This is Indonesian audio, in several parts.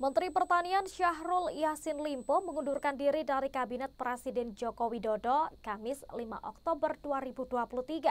Menteri Pertanian Syahrul Yasin Limpo mengundurkan diri dari Kabinet Presiden Joko Widodo Kamis 5 Oktober 2023.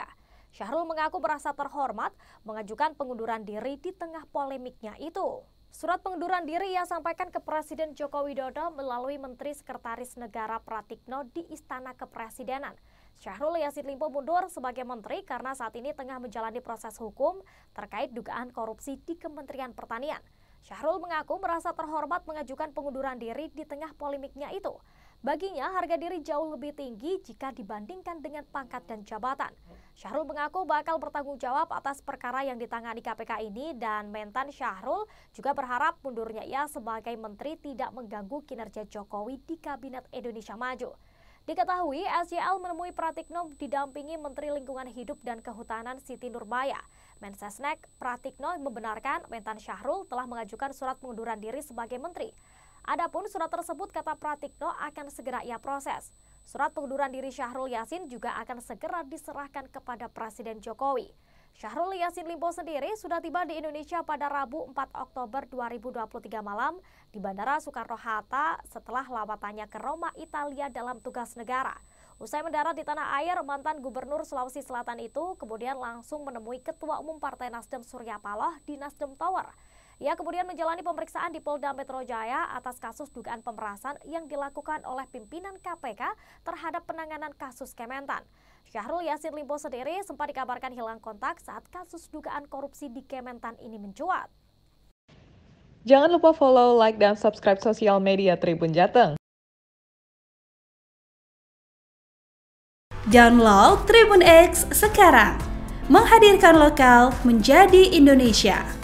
Syahrul mengaku merasa terhormat mengajukan pengunduran diri di tengah polemiknya itu. Surat pengunduran diri ia sampaikan ke Presiden Joko Widodo melalui Menteri Sekretaris Negara Pratikno di Istana Kepresidenan. Syahrul Yassin Limpo mundur sebagai menteri karena saat ini tengah menjalani proses hukum terkait dugaan korupsi di Kementerian Pertanian. Syahrul mengaku merasa terhormat mengajukan pengunduran diri di tengah polemiknya itu. Baginya, harga diri jauh lebih tinggi jika dibandingkan dengan pangkat dan jabatan. Syahrul mengaku bakal bertanggung jawab atas perkara yang ditangani KPK ini dan Mentan Syahrul juga berharap mundurnya ia sebagai menteri tidak mengganggu kinerja Jokowi di Kabinet Indonesia Maju. Diketahui, SJL menemui Pratikno didampingi Menteri Lingkungan Hidup dan Kehutanan Siti Nurbaya. Mensesnek, Pratikno membenarkan Mentan Syahrul telah mengajukan surat pengunduran diri sebagai menteri. Adapun surat tersebut kata Pratikno akan segera ia proses. Surat pengunduran diri Syahrul Yasin juga akan segera diserahkan kepada Presiden Jokowi. Syahrul Yassin Limpo sendiri sudah tiba di Indonesia pada Rabu 4 Oktober 2023 malam di Bandara Soekarno-Hatta setelah lawatannya ke Roma, Italia dalam tugas negara. Usai mendarat di tanah air, mantan Gubernur Sulawesi Selatan itu kemudian langsung menemui Ketua Umum Partai Nasdem Surya Paloh di Nasdem Tower. Ia kemudian menjalani pemeriksaan di Polda Metro Jaya atas kasus dugaan pemerasan yang dilakukan oleh pimpinan KPK terhadap penanganan kasus Kementan. Syahrul Yasin Limpo sendiri sempat dikabarkan hilang kontak saat kasus dugaan korupsi di Kementan ini mencuat. Jangan lupa follow, like, dan subscribe sosial media Tribun Jateng. Download Tribun X sekarang. Menghadirkan lokal menjadi Indonesia.